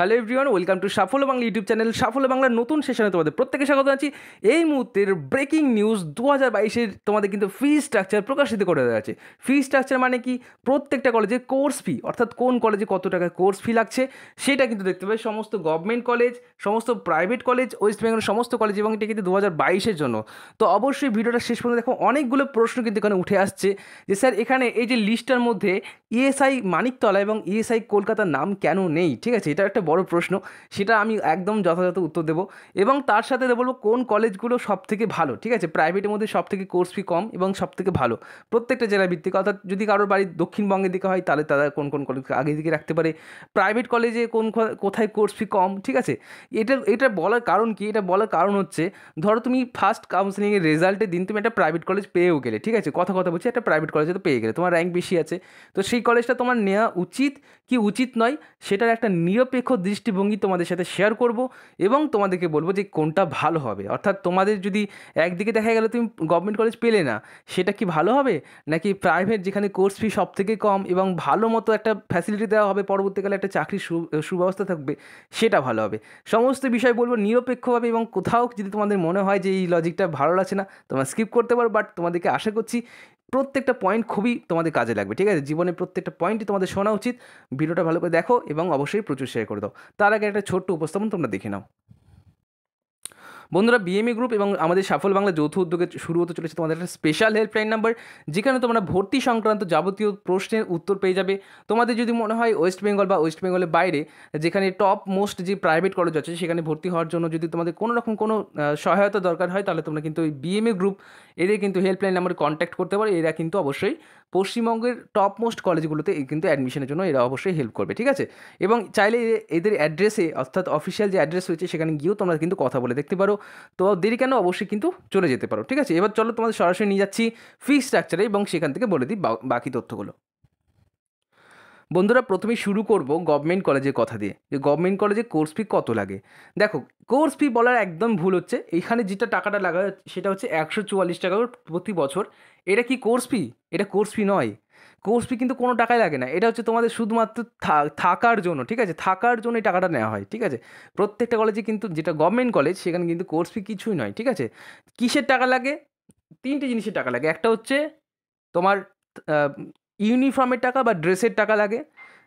hello everyone welcome to সাফল্য Bangla YouTube channel সাফল্য বাংলার নতুন সেশনে তোমাদের প্রত্যেকে স্বাগত আছি এই মুহূর্তের ব্রেকিং নিউজ দু হাজার বাইশের তোমাদের কিন্তু ফি স্ট্রাকচার প্রকাশিত করে দেওয়া আছে ফি স্ট্রাকচার মানে কি প্রত্যেকটা কলেজে কোর্স ফি অর্থাৎ কোন কলেজে কত টাকা কোর্স ফি লাগছে সেটা কিন্তু দেখতে পাবে সমস্ত গভর্নমেন্ট কলেজ সমস্ত প্রাইভেট কলেজ ওয়েস্ট বেঙ্গলের সমস্ত কলেজ এবং এটা কিন্তু দু হাজার বাইশের জন্য তো অবশ্যই ভিডিওটা শেষ পর্যন্ত দেখো অনেকগুলো প্রশ্ন কিন্তু এখানে উঠে আসছে যে স্যার এখানে এই যে লিস্টটার মধ্যে ইএসআই e মানিকতলা এবং ইএসআই e কলকাতার নাম কেন নেই ঠিক আছে এটা একটা বড় প্রশ্ন সেটা আমি একদম যথাযথ উত্তর দেবো এবং তার সাথে বলবো কোন কলেজগুলো সব থেকে ভালো ঠিক আছে প্রাইভেটের মধ্যে সব থেকে কোর্স ফি কম এবং সব থেকে ভালো প্রত্যেকটা জেলা ভিত্তিক অর্থাৎ যদি কারোর বাড়ি দক্ষিণবঙ্গের দিকে হয় তাহলে তারা কোন কোন কলেজ আগে দিকে রাখতে পারে প্রাইভেট কলেজে কোন কোথায় কোর্স ফি কম ঠিক আছে এটা এটা বলার কারণ কি এটা বলার কারণ হচ্ছে ধরো তুমি ফার্স্ট কাউন্সিলিংয়ের রেজাল্টের দিন তুমি একটা প্রাইভেট কলেজ পেয়েও গেলে ঠিক আছে কথা কথা বলছি একটা প্রাইভেট কলেজে তো পেয়ে গেলে তোমার র্যাঙ্ক বেশি আছে তো সেই কলেজটা তোমার নেওয়া উচিত কি উচিত নয় সেটার একটা নিরপেক্ষ দৃষ্টিভঙ্গি তোমাদের সাথে শেয়ার করব এবং তোমাদেরকে বলবো যে কোনটা ভালো হবে অর্থাৎ তোমাদের যদি একদিকে দেখা গেলো তুমি গভর্নমেন্ট কলেজ পেলে না সেটা কি ভালো হবে নাকি প্রাইভেট যেখানে কোর্স ফি সব থেকে কম এবং ভালো মতো একটা ফ্যাসিলিটি দেওয়া হবে পরবর্তীকালে একটা চাকরির সুব্যবস্থা থাকবে সেটা ভালো হবে সমস্ত বিষয় বলবো নিরপেক্ষভাবে এবং কোথাও যদি তোমাদের মনে হয় যে এই লজিকটা ভালো লাগছে না তোমরা স্কিপ করতে পারো বাট তোমাদেরকে আশা করছি প্রত্যেকটা পয়েন্ট খুবই তোমাদের কাজে লাগবে ঠিক আছে জীবনে প্রত্যেকটা পয়েন্টই তোমাদের শোনা উচিত ভিডিওটা ভালো করে দেখো এবং অবশ্যই প্রচুর শেয়ার করে দাও তার আগে একটা ছোট্ট উপস্থাপন তোমরা দেখে নাও বন্ধুরা বিএমই গ্রুপ e এবং আমাদের সাফল বাংলা যৌথ উদ্যোগে শুরু হতে চলেছে তোমাদের একটা স্পেশাল হেল্পলাইন নাম্বার যেখানে তোমরা ভর্তি সংক্রান্ত যাবতীয় প্রশ্নের উত্তর পেয়ে যাবে তোমাদের যদি মনে হয় ওয়েস্ট বেঙ্গল বা ওয়েস্ট বেঙ্গলের বাইরে যেখানে টপ মোস্ট যে প্রাইভেট কলেজ আছে সেখানে ভর্তি হওয়ার জন্য যদি তোমাদের কোনো রকম কোনো সহায়তা দরকার হয় তাহলে তোমরা কিন্তু ওই বিএমএ গ্রুপ এদের কিন্তু হেল্পলাইন নাম্বারে কন্ট্যাক্ট করতে পারো এরা কিন্তু অবশ্যই পশ্চিমবঙ্গের টপ মোস্ট কলেজগুলোতে কিন্তু অ্যাডমিশনের জন্য এরা অবশ্যই হেল্প করবে ঠিক আছে এবং চাইলে এদের অ্যাড্রেসে অর্থাৎ অফিসিয়াল যে অ্যাড্রেস রয়েছে সেখানে গিয়েও তোমরা কিন্তু কথা বলে দেখতে পারো তো দেরি কেন অবশ্যই কিন্তু চলে যেতে পারো ঠিক আছে এবার চলো তোমাদের সরাসরি নিয়ে যাচ্ছি ফি স্ট্রাকচারে এবং সেখান থেকে বলে দিই বাকি তথ্যগুলো বন্ধুরা প্রথমে শুরু করব গভর্নমেন্ট কলেজের কথা দিয়ে যে গভর্নমেন্ট কলেজে কোর্স ফি কত লাগে দেখো কোর্স ফি বলার একদম ভুল হচ্ছে এইখানে যেটা টাকাটা লাগা সেটা হচ্ছে একশো চুয়াল্লিশ টাকা প্রতি বছর এটা কি কোর্স ফি এটা কোর্স ফি নয় কোর্স ফি কিন্তু কোনো টাকাই লাগে না এটা হচ্ছে তোমাদের শুধুমাত্র থাকার জন্য ঠিক আছে থাকার জন্য এই টাকাটা নেওয়া হয় ঠিক আছে প্রত্যেকটা কলেজে কিন্তু যেটা গভর্নমেন্ট কলেজ সেখানে কিন্তু কোর্স ফি কিছুই নয় ঠিক আছে কিসের টাকা লাগে তিনটে জিনিসের টাকা লাগে একটা হচ্ছে তোমার ইউনিফর্মের টাকা বা ড্রেসের টাকা লাগে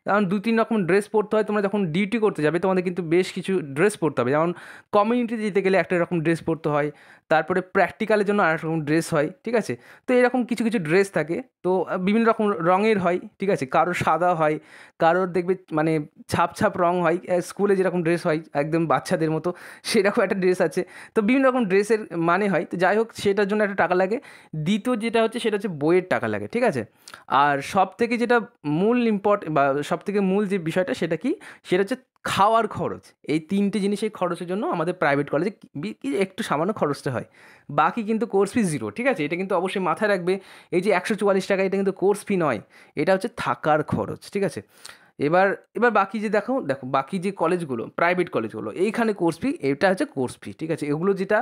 কারণ দু তিন রকম ড্রেস পরতে হয় তোমরা যখন ডিউটি করতে যাবে তোমাদের কিন্তু বেশ কিছু ড্রেস পরতে হবে যেমন কমিউনিটিতে যেতে গেলে একটা এরকম ড্রেস পরতে হয় তারপরে প্র্যাকটিক্যালের জন্য আরেক রকম ড্রেস হয় ঠিক আছে তো এরকম কিছু কিছু ড্রেস থাকে তো বিভিন্ন রকম রঙের হয় ঠিক আছে কারোর সাদা হয় কারোর দেখবে মানে ছাপ ছাপ রং হয় স্কুলে যেরকম ড্রেস হয় একদম বাচ্চাদের মতো সেরকম একটা ড্রেস আছে তো বিভিন্ন রকম ড্রেসের মানে হয় তো যাই হোক সেটার জন্য একটা টাকা লাগে দ্বিতীয় যেটা হচ্ছে সেটা হচ্ছে বইয়ের টাকা লাগে ঠিক আছে আর সব থেকে যেটা মূল ইম্পর্ট বা সবথেকে মূল যে বিষয়টা সেটা কি সেটা হচ্ছে খাওয়ার খরচ এই তিনটে জিনিস এই খরচের জন্য আমাদের প্রাইভেট কলেজে একটু সামান্য খরচটা হয় বাকি কিন্তু কোর্স ফি জিরো ঠিক আছে এটা কিন্তু অবশ্যই মাথায় রাখবে এই যে একশো চুয়াল্লিশ টাকা এটা কিন্তু কোর্স ফি নয় এটা হচ্ছে থাকার খরচ ঠিক আছে এবার এবার বাকি যে দেখো দেখো বাকি যে কলেজগুলো প্রাইভেট কলেজগুলো এইখানে কোর্স ফি এটা হচ্ছে কোর্স ফি ঠিক আছে এগুলো যেটা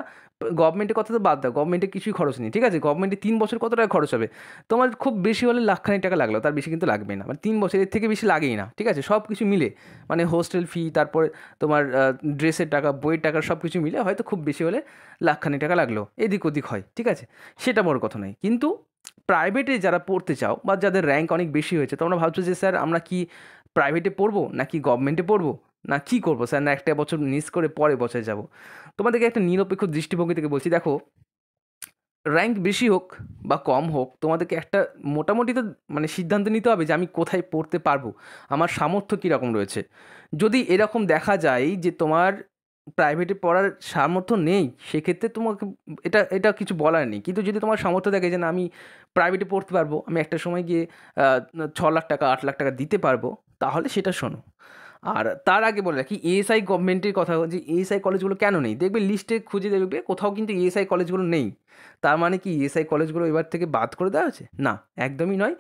গভর্নমেন্টের কথা তো বাদ দাও গভর্নমেন্টে কিছুই খরচ নেই ঠিক আছে গভর্নমেন্টে তিন বছর কত টাকা খরচ হবে তোমার খুব বেশি হলে লাখখানি টাকা লাগলো তার বেশি কিন্তু লাগবে না মানে তিন বছরের থেকে বেশি লাগেই না ঠিক আছে সব কিছু মিলে মানে হোস্টেল ফি তারপরে তোমার ড্রেসের টাকা বইয়ের টাকা সব কিছু মিলে হয়তো খুব বেশি হলে লাখখানি টাকা লাগলো এদিক ওদিক হয় ঠিক আছে সেটা বড় কথা নয় কিন্তু প্রাইভেটে যারা পড়তে চাও বা যাদের র্যাঙ্ক অনেক বেশি হয়েছে তোমরা ভাবছো যে স্যার আমরা কি প্রাইভেটে পড়বো নাকি গভর্নমেন্টে পড়বো না কি করবো স্যার না একটা বছর মিস করে পরে বছরে যাব তোমাদেরকে একটা নিরপেক্ষ দৃষ্টিভঙ্গি থেকে বলছি দেখো র্যাঙ্ক বেশি হোক বা কম হোক তোমাদেরকে একটা মোটামুটি তো মানে সিদ্ধান্ত নিতে হবে যে আমি কোথায় পড়তে পারবো আমার সামর্থ্য কীরকম রয়েছে যদি এরকম দেখা যায় যে তোমার প্রাইভেটে পড়ার সামর্থ্য নেই সেক্ষেত্রে তোমাকে এটা এটা কিছু বলার নেই কিন্তু যদি তোমার সামর্থ্য থাকে যে না আমি প্রাইভেটে পড়তে পারবো আমি একটা সময় গিয়ে ছ লাখ টাকা আট লাখ টাকা দিতে পারবো তাহলে সেটা শোনো আর তার আগে বলে রাখি এএসআই গভর্নমেন্টের কথা যে এএসআই কলেজগুলো কেন নেই দেখবে লিস্টে খুঁজে দেখবে কোথাও কিন্তু এএসআই কলেজগুলো নেই তার মানে কি এএসআই কলেজগুলো এবার থেকে বাদ করে দেওয়া হয়েছে না একদমই নয়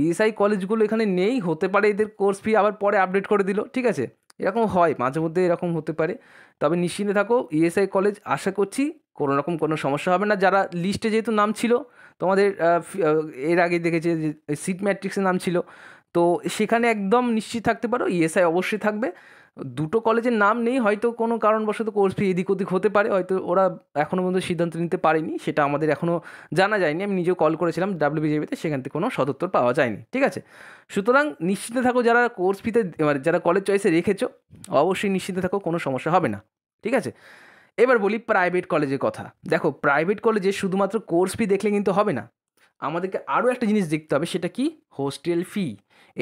ইএসআই কলেজগুলো এখানে নেই হতে পারে এদের কোর্স ফি আবার পরে আপডেট করে দিল ঠিক আছে এরকম হয় মাঝে মধ্যে এরকম হতে পারে তবে নিশ্চিন্তে থাকো ইএসআই কলেজ আশা করছি কোনো রকম কোনো সমস্যা হবে না যারা লিস্টে যেহেতু নাম ছিল তোমাদের এর আগে দেখেছে যে সিট ম্যাট্রিক্সের নাম ছিল তো সেখানে একদম নিশ্চিত থাকতে পারো ইএসআই e অবশ্যই থাকবে দুটো কলেজের নাম নেই হয়তো কোনো কারণবশত কোর্স ফি এদিক ওদিক হতে পারে হয়তো ওরা এখনও পর্যন্ত সিদ্ধান্ত নিতে পারেনি সেটা আমাদের এখনও জানা যায়নি আমি নিজেও কল করেছিলাম ডাব্লিউবিজিবিতে সেখান থেকে কোনো সদত্তর পাওয়া যায়নি ঠিক আছে সুতরাং নিশ্চিন্তে থাকো যারা কোর্স ফিতে মানে যারা কলেজ চয়েসে রেখেছো অবশ্যই নিশ্চিন্তে থাকো কোনো সমস্যা হবে না ঠিক আছে এবার বলি প্রাইভেট কলেজের কথা দেখো প্রাইভেট কলেজে শুধুমাত্র কোর্স ফি দেখলে কিন্তু হবে না আমাদেরকে আরও একটা জিনিস দেখতে হবে সেটা কি হোস্টেল ফি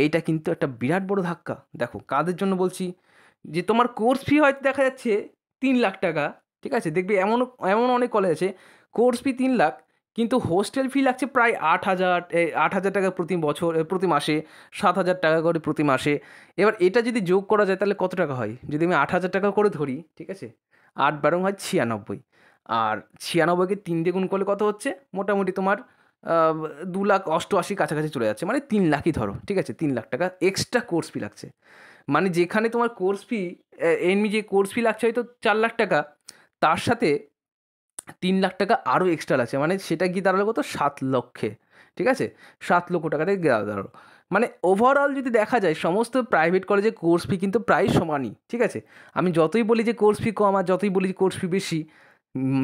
এইটা কিন্তু একটা বিরাট বড় ধাক্কা দেখো কাদের জন্য বলছি যে তোমার কোর্স ফি হয়তো দেখা যাচ্ছে তিন লাখ টাকা ঠিক আছে দেখবে এমন এমন অনেক কলেজ আছে কোর্স ফি তিন লাখ কিন্তু হোস্টেল ফি লাগছে প্রায় আট হাজার আট হাজার টাকা প্রতি বছর প্রতি মাসে সাত হাজার টাকা করে প্রতি মাসে এবার এটা যদি যোগ করা যায় তাহলে কত টাকা হয় যদি আমি আট হাজার টাকা করে ধরি ঠিক আছে আট বারো হয় ছিয়ানব্বই আর ছিয়ানব্বইকে তিন দিয়ে গুণ করলে কত হচ্ছে মোটামুটি তোমার দু লাখ অষ্টআশি কাছাকাছি চলে যাচ্ছে মানে তিন লাখই ধরো ঠিক আছে তিন লাখ টাকা এক্সট্রা কোর্স ফি লাগছে মানে যেখানে তোমার কোর্স ফি এমনি যে কোর্স ফি লাগছে হয়তো চার লাখ টাকা তার সাথে তিন লাখ টাকা আরও এক্সট্রা লাগছে মানে সেটা গিয়ে দাঁড়ালো কত সাত লক্ষে ঠিক আছে সাত লক্ষ টাকাতে দাঁড়ালো মানে ওভারঅল যদি দেখা যায় সমস্ত প্রাইভেট কলেজে কোর্স ফি কিন্তু প্রায় সমানই ঠিক আছে আমি যতই বলি যে কোর্স ফি কম আর যতই বলি যে কোর্স ফি বেশি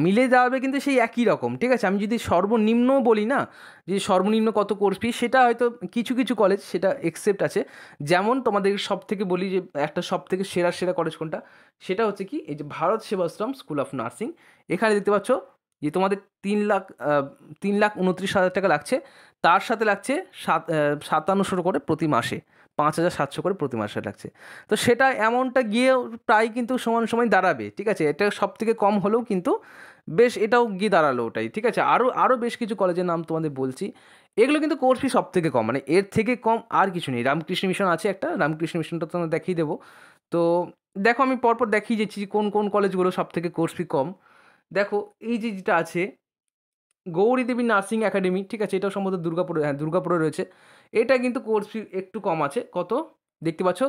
মিলে যাবে কিন্তু সেই একই রকম ঠিক আছে আমি যদি সর্বনিম্ন বলি না যে সর্বনিম্ন কত কোর্স ফি সেটা হয়তো কিছু কিছু কলেজ সেটা এক্সেপ্ট আছে যেমন তোমাদের সব থেকে বলি যে একটা সব থেকে সেরা সেরা কলেজ কোনটা সেটা হচ্ছে কি এই যে Bharat Sevashram school of nursing এখানে দেখতে পাচ্ছ যে তোমাদের তিন লাখ তিন লাখ উনত্রিশ হাজার টাকা লাগছে তার সাথে লাগছে সাত সাতান্নশো করে প্রতি মাসে পাঁচ হাজার সাতশো করে প্রতি মাসে লাগছে তো সেটা অ্যামাউন্টটা গিয়ে প্রায় কিন্তু সমান সময় দাঁড়াবে ঠিক আছে এটা সব থেকে কম হলেও কিন্তু বেশ এটাও গিয়ে দাঁড়ালো ওটাই ঠিক আছে আরও আরও বেশ কিছু কলেজের নাম তোমাদের বলছি এগুলো কিন্তু কোর্স ফি সব থেকে কম মানে এর থেকে কম আর কিছু নেই রামকৃষ্ণ মিশন আছে একটা রামকৃষ্ণ মিশনটা তোমাকে দেখিয়ে দেবো তো দেখো আমি পরপর দেখিয়ে যাচ্ছি কোন কোন কলেজগুলো সব থেকে কোর্স ফি কম দেখো এই যে যেটা আছে গৌরী দেবী নার্সিং একাডেমি ঠিক আছে এটাও সম্ভবত দুর্গাপুরে হ্যাঁ দুর্গাপুরে রয়েছে এটা কিন্তু কোর্স ফি একটু কম আছে কত দেখতে পাচ্ছ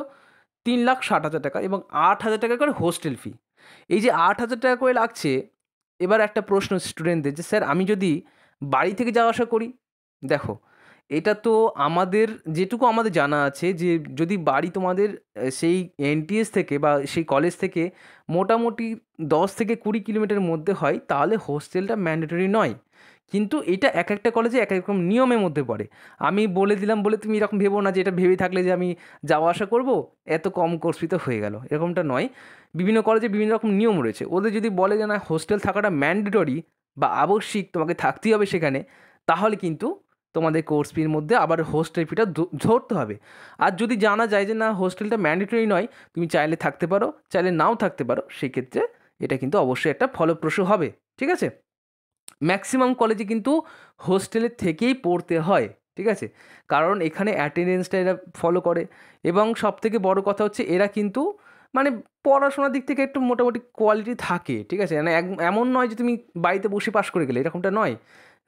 তিন লাখ ষাট হাজার টাকা এবং আট হাজার টাকা করে হোস্টেল ফি এই যে আট হাজার টাকা করে লাগছে এবার একটা প্রশ্ন স্টুডেন্টদের যে স্যার আমি যদি বাড়ি থেকে যাওয়া আসা করি দেখো এটা তো আমাদের যেটুকু আমাদের জানা আছে যে যদি বাড়ি তোমাদের সেই এনটিএস থেকে বা সেই কলেজ থেকে মোটামুটি দশ থেকে কুড়ি কিলোমিটার মধ্যে হয় তাহলে হোস্টেলটা ম্যান্ডেটরি নয় কিন্তু এটা এক একটা কলেজে এক এক রকম নিয়মের মধ্যে পড়ে আমি বলে দিলাম বলে তুমি এরকম ভেবো না যে এটা ভেবে থাকলে যে আমি যাওয়া আসা করব এত কম কোর্সিত হয়ে গেল এরকমটা নয় বিভিন্ন কলেজে বিভিন্ন রকম নিয়ম রয়েছে ওদের যদি বলে যে না হোস্টেল থাকাটা ম্যান্ডেটরি বা আবশ্যিক তোমাকে থাকতেই হবে সেখানে তাহলে কিন্তু তোমাদের কোর্স ফির মধ্যে আবার হোস্টেল ফিটা ধরতে হবে আর যদি জানা যায় যে না হোস্টেলটা ম্যান্ডেটরি নয় তুমি চাইলে থাকতে পারো চাইলে নাও থাকতে পারো সেক্ষেত্রে এটা কিন্তু অবশ্যই একটা ফলপ্রসূ হবে ঠিক আছে ম্যাক্সিমাম কলেজে কিন্তু হোস্টেলের থেকেই পড়তে হয় ঠিক আছে কারণ এখানে অ্যাটেন্ডেন্সটা এরা ফলো করে এবং সব থেকে বড় কথা হচ্ছে এরা কিন্তু মানে পড়াশোনার দিক থেকে একটু মোটামুটি কোয়ালিটি থাকে ঠিক আছে মানে এমন নয় যে তুমি বাড়িতে বসে পাশ করে গেলে এরকমটা নয়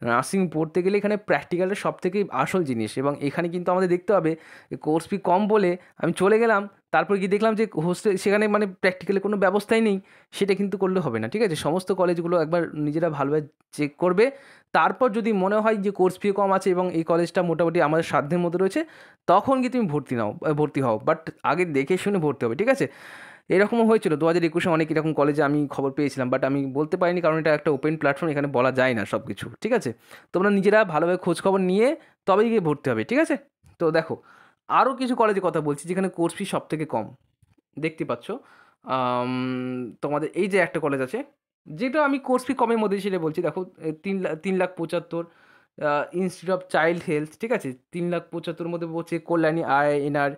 নার্সিং পড়তে গেলে এখানে প্র্যাকটিক্যালের সব থেকে আসল জিনিস এবং এখানে কিন্তু আমাদের দেখতে হবে কোর্স ফি কম বলে আমি চলে গেলাম তারপর গিয়ে দেখলাম যে হোস্টেল সেখানে মানে প্র্যাকটিক্যালি কোনো ব্যবস্থাই নেই সেটা কিন্তু করলে হবে না ঠিক আছে সমস্ত কলেজগুলো একবার নিজেরা ভালোভাবে চেক করবে তারপর যদি মনে হয় যে কোর্স ফি কম আছে এবং এই কলেজটা মোটামুটি আমাদের সাধ্যের মধ্যে রয়েছে তখন গিয়ে তুমি ভর্তি নাও ভর্তি হও বাট আগে দেখে শুনে ভর্তি হবে ঠিক আছে এরকমও হয়েছিল দু হাজার একুশে অনেক এরকম কলেজে আমি খবর পেয়েছিলাম বাট আমি বলতে পারিনি কারণ এটা একটা ওপেন প্ল্যাটফর্ম এখানে বলা যায় না সব কিছু ঠিক আছে তোমরা নিজেরা ভালোভাবে খোঁজখবর নিয়ে তবেই গিয়ে ভর্তি হবে ঠিক আছে তো দেখো আরও কিছু কলেজের কথা বলছি যেখানে কোর্স ফি সব থেকে কম দেখতে পাচ্ছ তোমাদের এই যে একটা কলেজ আছে যেটা আমি কোর্স ফি কমের মধ্যে সেটা বলছি দেখো তিন তিন লাখ পঁচাত্তর ইনস্টিটিউট অফ চাইল্ড হেলথ ঠিক আছে তিন লাখ পঁচাত্তর মধ্যে বলছে কল্যাণী আই এনআর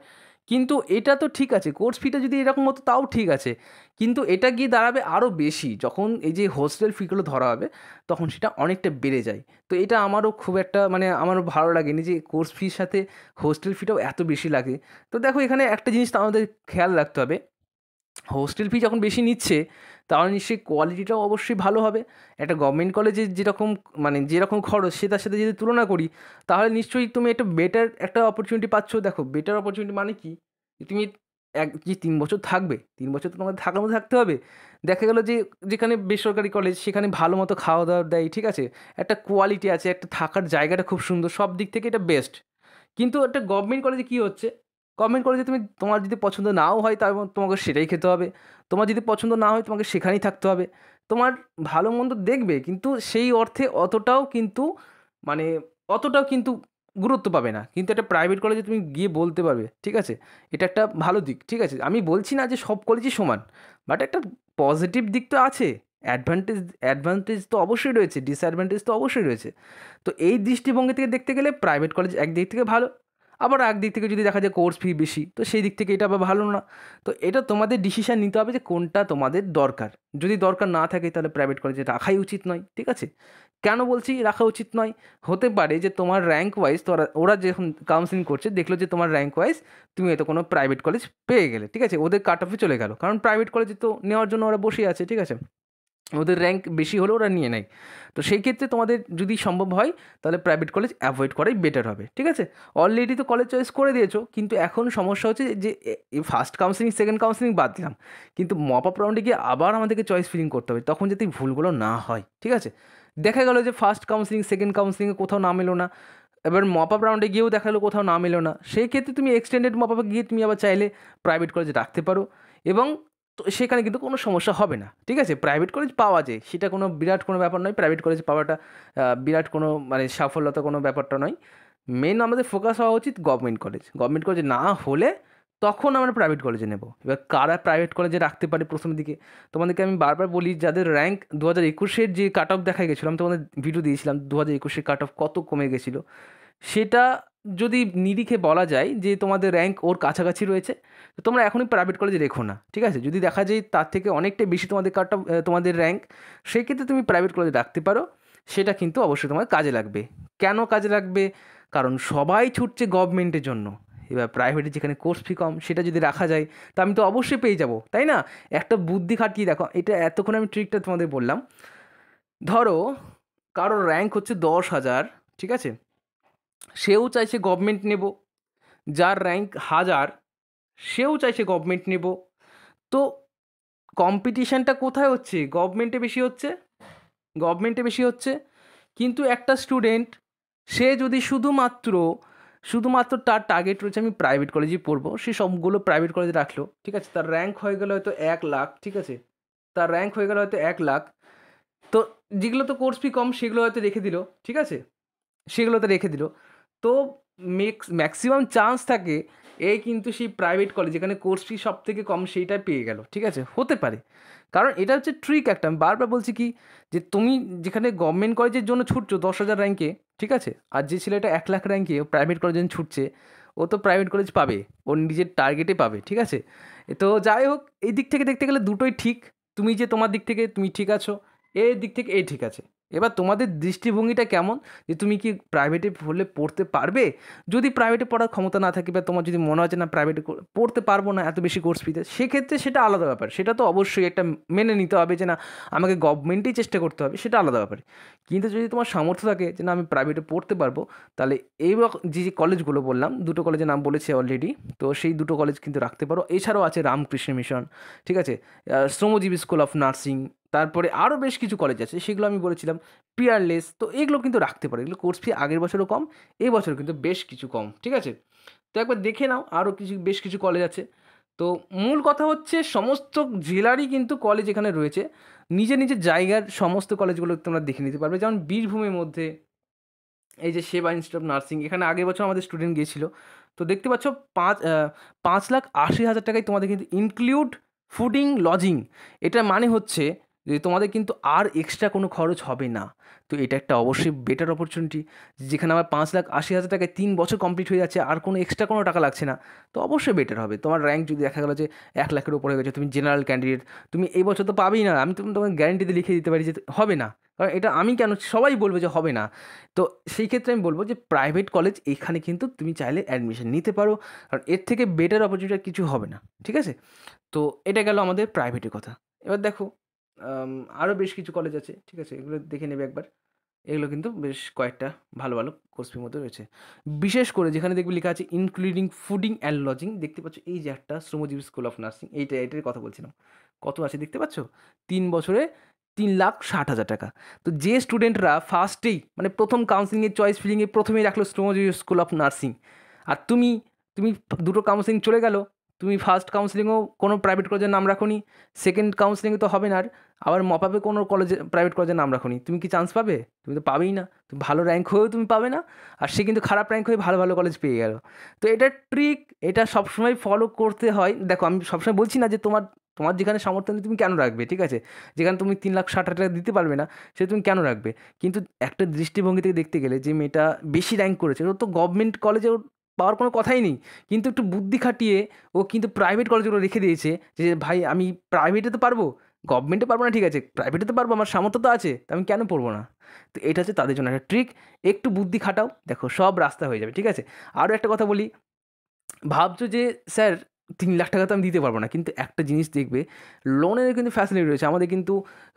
কিন্তু এটা তো ঠিক আছে কোর্স ফিটা যদি এরকম হতো তাও ঠিক আছে কিন্তু এটা গিয়ে দাঁড়াবে আরও বেশি যখন এই যে হোস্টেল ফিগুলো ধরা হবে তখন সেটা অনেকটা বেড়ে যায় তো এটা আমারও খুব একটা মানে আমারও ভালো লাগেনি যে কোর্স ফির সাথে হোস্টেল ফিটাও এত বেশি লাগে তো দেখো এখানে একটা জিনিস তো আমাদের খেয়াল রাখতে হবে হোস্টেল ফি যখন বেশি নিচ্ছে তাহলে নিশ্চয়ই কোয়ালিটিটাও অবশ্যই ভালো হবে একটা গভর্নমেন্ট কলেজে যেরকম মানে যেরকম খরচ সে তার সাথে যদি তুলনা করি তাহলে নিশ্চয়ই তুমি একটা বেটার একটা অপরচুনিটি পাচ্ছ দেখো বেটার অপরচুনিটি মানে কি তুমি এক যে তিন বছর থাকবে তিন বছর তো তোমাকে থাকার মতো থাকতে হবে দেখা গেলো যে যেখানে বেসরকারি কলেজ সেখানে ভালো মতো খাওয়া দাওয়া দেয় ঠিক আছে একটা কোয়ালিটি আছে একটা থাকার জায়গাটা খুব সুন্দর সব দিক থেকে এটা বেস্ট কিন্তু একটা গভর্নমেন্ট কলেজে কী হচ্ছে কমেন্ট করে যে তুমি তোমার যদি পছন্দ নাও হয় তার তোমাকে সেটাই খেতে হবে তোমার যদি পছন্দ না হয় তোমাকে সেখানেই থাকতে হবে তোমার ভালো মন্দ দেখবে কিন্তু সেই অর্থে অতটাও কিন্তু মানে অতটাও কিন্তু গুরুত্ব পাবে না কিন্তু একটা প্রাইভেট কলেজে তুমি গিয়ে বলতে পারবে ঠিক আছে এটা একটা ভালো দিক ঠিক আছে আমি বলছি না যে সব কলেজই সমান বাট একটা পজিটিভ দিক তো আছে অ্যাডভান্টেজ অ্যাডভান্টেজ তো অবশ্যই রয়েছে ডিসঅ্যাডভান্টেজ তো অবশ্যই রয়েছে তো এই দৃষ্টিভঙ্গি থেকে দেখতে গেলে প্রাইভেট কলেজ একদিক থেকে ভালো আবার একদিক থেকে যদি দেখা যায় কোর্স ফি বেশি তো সেই দিক থেকে এটা আবার ভালো না তো এটা তোমাদের ডিসিশান নিতে হবে যে কোনটা তোমাদের দরকার যদি দরকার না থাকে তাহলে প্রাইভেট কলেজে রাখাই উচিত নয় ঠিক আছে কেন বলছি রাখা উচিত নয় হতে পারে যে তোমার র্যাঙ্ক ওয়াইজ তোরা ওরা যখন কাউন্সিলিং করছে দেখলো যে তোমার র্যাঙ্ক ওয়াইজ তুমি হয়তো কোনো প্রাইভেট কলেজ পেয়ে গেলে ঠিক আছে ওদের কাট অফে চলে গেলো কারণ প্রাইভেট কলেজে তো নেওয়ার জন্য ওরা বসে আছে ঠিক আছে ওদের র্যাঙ্ক বেশি হলে ওরা নিয়ে নেয় তো সেই ক্ষেত্রে তোমাদের যদি সম্ভব হয় তাহলে প্রাইভেট কলেজ অ্যাভয়েড করাই বেটার হবে ঠিক আছে অলরেডি তো কলেজ চয়েস করে দিয়েছো কিন্তু এখন সমস্যা হচ্ছে যে ফার্স্ট কাউন্সিলিং সেকেন্ড কাউন্সিলিং বাদ দিলাম কিন্তু মপ আপ রাউন্ডে গিয়ে আবার আমাদেরকে চয়েস ফিলিং করতে হবে তখন যাতে ভুলগুলো না হয় ঠিক আছে দেখা গেলো যে ফার্স্ট কাউন্সিলিং সেকেন্ড কাউন্সিলিংয়ে কোথাও নাম এলো না এবার মপ আপ রাউন্ডে গিয়েও দেখালো কোথাও নাম এলো না সেই ক্ষেত্রে তুমি এক্সটেন্ডেড মপ আপে গিয়ে তুমি আবার চাইলে প্রাইভেট কলেজে রাখতে পারো এবং তো সেখানে কিন্তু কোনো সমস্যা হবে না ঠিক আছে প্রাইভেট কলেজ পাওয়া যায় সেটা কোনো বিরাট কোনো ব্যাপার নয় প্রাইভেট কলেজ পাওয়াটা বিরাট কোনো মানে সাফল্যতা কোনো ব্যাপারটা নয় মেন আমাদের ফোকাস হওয়া উচিত গভর্নমেন্ট কলেজ গভর্নমেন্ট কলেজ না হলে তখন আমরা প্রাইভেট কলেজে নেব এবার কারা প্রাইভেট কলেজে রাখতে পারে প্রথম দিকে তোমাদেরকে আমি বারবার বলি যাদের র্যাঙ্ক দু হাজার একুশের যে কাট অফ দেখা গেছিলো আমি তোমাদের ভিডিও দিয়েছিলাম দু হাজার একুশের কাট অফ কত কমে গেছিলো সেটা যদি নিরিখে বলা যায় যে তোমাদের র্যাঙ্ক ওর কাছাকাছি রয়েছে তো তোমরা এখনই প্রাইভেট কলেজে রেখো না ঠিক আছে যদি দেখা যায় তার থেকে অনেকটাই বেশি তোমাদের কার্ডটা তোমাদের র্যাঙ্ক সেক্ষেত্রে তুমি প্রাইভেট কলেজে রাখতে পারো সেটা কিন্তু অবশ্যই তোমার কাজে লাগবে কেন কাজে লাগবে কারণ সবাই ছুটছে গভর্নমেন্টের জন্য এবার প্রাইভেটে যেখানে কোর্স ফি কম সেটা যদি রাখা যায় তা আমি তো অবশ্যই পেয়ে যাব তাই না একটা বুদ্ধি খাটিয়ে দেখো এটা এতক্ষণ আমি ট্রিকটা তোমাদের বললাম ধরো কারোর র্যাঙ্ক হচ্ছে দশ হাজার ঠিক আছে সেও চাইছে গভর্নমেন্ট নেব যার র্যাঙ্ক হাজার সেও চাইছে গভর্নমেন্ট নেব তো কম্পিটিশানটা কোথায় হচ্ছে গভর্নমেন্টে বেশি হচ্ছে গভর্নমেন্টে বেশি হচ্ছে কিন্তু একটা স্টুডেন্ট সে যদি শুধুমাত্র শুধুমাত্র তার টার্গেট রয়েছে আমি প্রাইভেট কলেজেই পড়বো সে সবগুলো প্রাইভেট কলেজে রাখলো ঠিক আছে তার র্যাঙ্ক হয়ে গেলে হয়তো এক লাখ ঠিক আছে তার র্যাঙ্ক হয়ে গেলে হয়তো এক লাখ তো যেগুলো তো কোর্স ফি কম সেগুলো হয়তো রেখে দিল ঠিক আছে সেগুলো তো রেখে দিল তো মেক্স ম্যাক্সিমাম চান্স থাকে এই কিন্তু সেই প্রাইভেট কলেজ যেখানে কোর্স ফি সব থেকে কম সেইটা পেয়ে গেল ঠিক আছে হতে পারে কারণ এটা হচ্ছে ট্রিক একটা আমি বারবার বলছি কি যে তুমি যেখানে গভর্নমেন্ট কলেজের জন্য ছুটছো দশ হাজার র্যাঙ্কে ঠিক আছে আর যে ছেলেটা এক লাখ র্যাঙ্কে ও প্রাইভেট কলেজের জন্য ছুটছে ও তো প্রাইভেট কলেজ পাবে ওর নিজের টার্গেটে পাবে ঠিক আছে তো যাই হোক এই দিক থেকে দেখতে গেলে দুটোই ঠিক তুমি যে তোমার দিক থেকে তুমি ঠিক আছো এর দিক থেকে এই ঠিক আছে এবার তোমাদের দৃষ্টিভঙ্গিটা কেমন যে তুমি কি প্রাইভেটে হলে পড়তে পারবে যদি প্রাইভেটে পড়ার ক্ষমতা না থাকে বা তোমার যদি মনে হয় না প্রাইভেটে পড়তে পারবো না এত বেশি কোর্স ফিতে সেক্ষেত্রে সেটা আলাদা ব্যাপার সেটা তো অবশ্যই একটা মেনে নিতে হবে যে না আমাকে গভর্নমেন্টেই চেষ্টা করতে হবে সেটা আলাদা ব্যাপার কিন্তু যদি তোমার সামর্থ্য থাকে যে না আমি প্রাইভেটে পড়তে পারবো তাহলে এই যে যে কলেজগুলো বললাম দুটো কলেজের নাম বলেছে অলরেডি তো সেই দুটো কলেজ কিন্তু রাখতে পারো এছাড়াও আছে রামকৃষ্ণ মিশন ঠিক আছে শ্রমজীবী স্কুল অফ নার্সিং তারপরে আরও বেশ কিছু কলেজ আছে সেগুলো আমি বলেছিলাম পিয়ারলেস তো এগুলো কিন্তু রাখতে পারে এগুলো কোর্স ফি আগের বছরও কম এই বছরও কিন্তু বেশ কিছু কম ঠিক আছে তো একবার দেখে নাও আরও কিছু বেশ কিছু কলেজ আছে তো মূল কথা হচ্ছে সমস্ত জেলারই কিন্তু কলেজ এখানে রয়েছে নিজে নিজের জায়গার সমস্ত কলেজগুলো তোমরা দেখে নিতে পারবে যেমন বীরভূমের মধ্যে এই যে সেবা ইনস্টিটিউট অফ নার্সিং এখানে আগের বছর আমাদের স্টুডেন্ট গিয়েছিল তো দেখতে পাচ্ছ পাঁচ পাঁচ লাখ আশি হাজার টাকায় তোমাদের কিন্তু ইনক্লুড ফুডিং লজিং এটা মানে হচ্ছে যে তোমাদের কিন্তু আর এক্সট্রা কোনো খরচ হবে না তো এটা একটা অবশ্যই বেটার অপরচুনিটি যেখানে আমার পাঁচ লাখ আশি হাজার টাকায় তিন বছর কমপ্লিট হয়ে যাচ্ছে আর কোনো এক্সট্রা কোনো টাকা লাগছে না তো অবশ্যই বেটার হবে তোমার র্যাঙ্ক যদি দেখা গেলো যে এক লাখের উপরে গেছে তুমি জেনারেল ক্যান্ডিডেট তুমি এই বছর তো পাবেই না আমি তোমাকে গ্যারেন্টিতে লিখে দিতে পারি যে হবে না কারণ এটা আমি কেন সবাই বলবে যে হবে না তো সেই ক্ষেত্রে আমি বলবো যে প্রাইভেট কলেজ এখানে কিন্তু তুমি চাইলে অ্যাডমিশন নিতে পারো কারণ এর থেকে বেটার অপরচুনিটি কিছু হবে না ঠিক আছে তো এটা গেল আমাদের প্রাইভেটের কথা এবার দেখো আরও বেশ কিছু কলেজ আছে ঠিক আছে এগুলো দেখে নেবে একবার এগুলো কিন্তু বেশ কয়েকটা ভালো ভালো কোর্সের মধ্যে রয়েছে বিশেষ করে যেখানে দেখবে লেখা আছে ইনক্লুডিং ফুডিং অ্যান্ড লজিং দেখতে পাচ্ছ এই যে একটা শ্রমজীবী স্কুল অফ নার্সিং এইটা এইটার কথা বলছিলাম কত আছে দেখতে পাচ্ছ তিন বছরে তিন লাখ ষাট হাজার টাকা তো যে স্টুডেন্টরা ফার্স্টেই মানে প্রথম কাউন্সিলিংয়ের চয়েস ফিলিংয়ে প্রথমেই রাখলো শ্রমজীবী স্কুল অফ নার্সিং আর তুমি তুমি দুটো কাউন্সিলিং চলে গেলো তুমি ফার্স্ট কাউন্সিলিংও কোনো প্রাইভেট কলেজের নাম রাখো সেকেন্ড কাউন্সিলিং তো হবে না আর আবার মপাবে কোনো কলেজে প্রাইভেট কলেজের নাম রাখো তুমি কি চান্স পাবে তুমি তো পাবেই না তুমি ভালো র্যাঙ্ক হয়েও তুমি পাবে না আর সে কিন্তু খারাপ র্যাঙ্ক হয়ে ভালো ভালো কলেজ পেয়ে গেল তো এটা ট্রিক এটা সবসময় ফলো করতে হয় দেখো আমি সবসময় বলছি না যে তোমার তোমার যেখানে সামর্থ্য নেই তুমি কেন রাখবে ঠিক আছে যেখানে তুমি তিন লাখ ষাট টাকা দিতে পারবে না সে তুমি কেন রাখবে কিন্তু একটা দৃষ্টিভঙ্গি থেকে দেখতে গেলে যে মেয়েটা বেশি র্যাঙ্ক করেছে ও তো গভর্নমেন্ট কলেজেও পাওয়ার কোনো কথাই নেই কিন্তু একটু বুদ্ধি খাটিয়ে ও কিন্তু প্রাইভেট কলেজগুলো রেখে দিয়েছে যে ভাই আমি প্রাইভেটে তো পারবো গভর্নমেন্টে পারবো না ঠিক আছে প্রাইভেটে তো পারবো আমার সামর্থ্য তো আছে তো আমি কেন পড়বো না তো এটা হচ্ছে তাদের জন্য একটা ট্রিক একটু বুদ্ধি খাটাও দেখো সব রাস্তা হয়ে যাবে ঠিক আছে আরও একটা কথা বলি ভাবছো যে স্যার তিন লাখ টাকা তো আমি দিতে পারবো না কিন্তু একটা জিনিস দেখবে লোনের কিন্তু ফ্যাসিলিটি রয়েছে আমাদের কিন্তু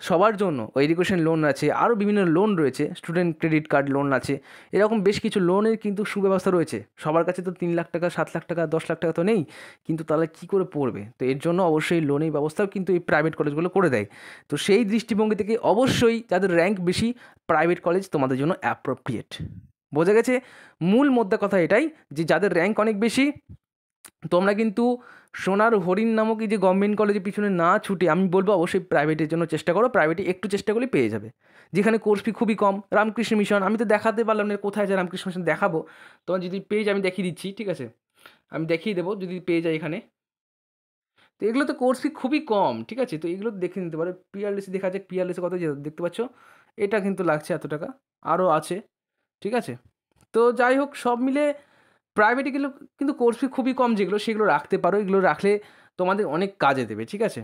সবার জন্য এডুকেশন লোন আছে আরও বিভিন্ন লোন রয়েছে স্টুডেন্ট ক্রেডিট কার্ড লোন আছে এরকম বেশ কিছু লোনের কিন্তু সুব্যবস্থা রয়েছে সবার কাছে তো তিন লাখ টাকা সাত লাখ টাকা দশ লাখ টাকা তো নেই কিন্তু তাহলে কী করে পড়বে তো এর জন্য অবশ্যই লোনের ব্যবস্থাও কিন্তু এই প্রাইভেট কলেজগুলো করে দেয় তো সেই দৃষ্টিভঙ্গি থেকে অবশ্যই যাদের র্যাঙ্ক বেশি প্রাইভেট কলেজ তোমাদের জন্য অ্যাপ্রোপ্রিয়েট বোঝা গেছে মূল মধ্যে কথা এটাই যে যাদের র্যাঙ্ক অনেক বেশি তোমরা কিন্তু সোনার হরিণ নামক এই যে গভর্নমেন্ট কলেজের পিছনে না ছুটে আমি বলবো অবশ্যই প্রাইভেটের জন্য চেষ্টা করো প্রাইভেটে একটু চেষ্টা করলে পেয়ে যাবে যেখানে কোর্স ফি খুবই কম রামকৃষ্ণ মিশন আমি তো দেখাতে পারলাম না কোথায় আছে রামকৃষ্ণ মিশন দেখাবো তোমার যদি পেজ আমি দেখিয়ে দিচ্ছি ঠিক আছে আমি দেখিয়ে দেবো যদি পেয়ে যায় এখানে তো এগুলো তো কোর্স ফি খুবই কম ঠিক আছে তো এগুলো দেখে নিতে পারো পিআরলিসি দেখা যাক পিআরলিসি কত দেখতে পাচ্ছ এটা কিন্তু লাগছে এত টাকা আরও আছে ঠিক আছে তো যাই হোক সব মিলে প্রাইভেটে গেলে কিন্তু কোর্স ফি খুবই কম যেগুলো সেগুলো রাখতে পারো এগুলো রাখলে তোমাদের অনেক কাজে দেবে ঠিক আছে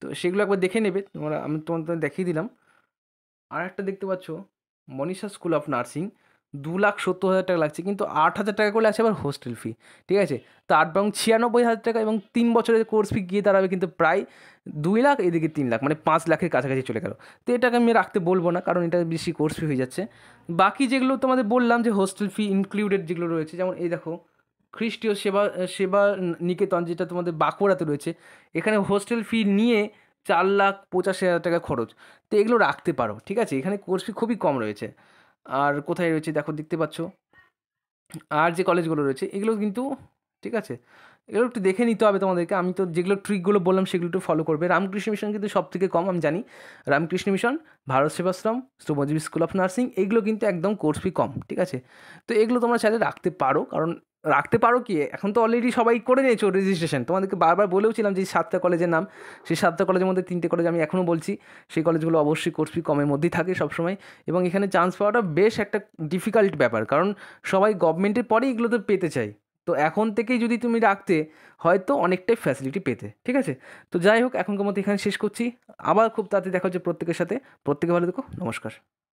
তো সেগুলো একবার দেখে নেবে তোমরা আমি তোমাদের দেখিয়ে দিলাম আর একটা দেখতে পাচ্ছ মনীষা স্কুল অফ নার্সিং দু লাখ সত্তর হাজার টাকা লাগছে কিন্তু আট হাজার টাকা করে আছে আবার হোস্টেল ফি ঠিক আছে তো আট এবং ছিয়ানব্বই হাজার টাকা এবং তিন বছরের কোর্স ফি গিয়ে দাঁড়াবে কিন্তু প্রায় দুই লাখ এদিকে তিন লাখ মানে পাঁচ লাখের কাছাকাছি চলে গেল তো এটাকে আমি রাখতে বলবো না কারণ এটা বেশি কোর্স ফি হয়ে যাচ্ছে বাকি যেগুলো তোমাদের বললাম যে হোস্টেল ফি ইনক্লুডেড যেগুলো রয়েছে যেমন এই দেখো খ্রিস্টীয় সেবা সেবা নিকেতন যেটা তোমাদের বাঁকুড়াতে রয়েছে এখানে হোস্টেল ফি নিয়ে চার লাখ পঁচাশি হাজার টাকা খরচ তো এগুলো রাখতে পারো ঠিক আছে এখানে কোর্স ফি খুবই কম রয়েছে আর কোথায় রয়েছে দেখো দেখতে পাচ্ছ আর যে কলেজগুলো রয়েছে এগুলো কিন্তু ঠিক আছে এগুলো একটু দেখে নিতে হবে তোমাদেরকে আমি তো যেগুলো ট্রিকগুলো বললাম সেগুলো একটু ফলো করবে রামকৃষ্ণ মিশন কিন্তু সব থেকে কম আমি জানি রামকৃষ্ণ মিশন ভারত সেবাশ্রম শ্রমজীবী স্কুল অফ নার্সিং এগুলো কিন্তু একদম কোর্স ফি কম ঠিক আছে তো এগুলো তোমরা চাইলে রাখতে পারো কারণ রাখতে পারো কি এখন তো অলরেডি সবাই করে নিয়েছো রেজিস্ট্রেশন তোমাদেরকে বারবার বলেওছিলাম যে সাতটা কলেজের নাম সেই সাতটা কলেজের মধ্যে তিনটে কলেজ আমি এখনও বলছি সেই কলেজগুলো অবশ্যই কোর্স ফি কমের মধ্যেই থাকে সবসময় এবং এখানে চান্স পাওয়াটা বেশ একটা ডিফিকাল্ট ব্যাপার কারণ সবাই গভর্নমেন্টের পরেই এগুলো তো পেতে চাই তো এখন থেকেই যদি তুমি রাখতে হয়তো অনেকটাই ফ্যাসিলিটি পেতে ঠিক আছে তো যাই হোক এখনকার মতো এখানে শেষ করছি আবার খুব তাড়াতাড়ি দেখা হচ্ছে প্রত্যেকের সাথে প্রত্যেকে ভালো দেখো নমস্কার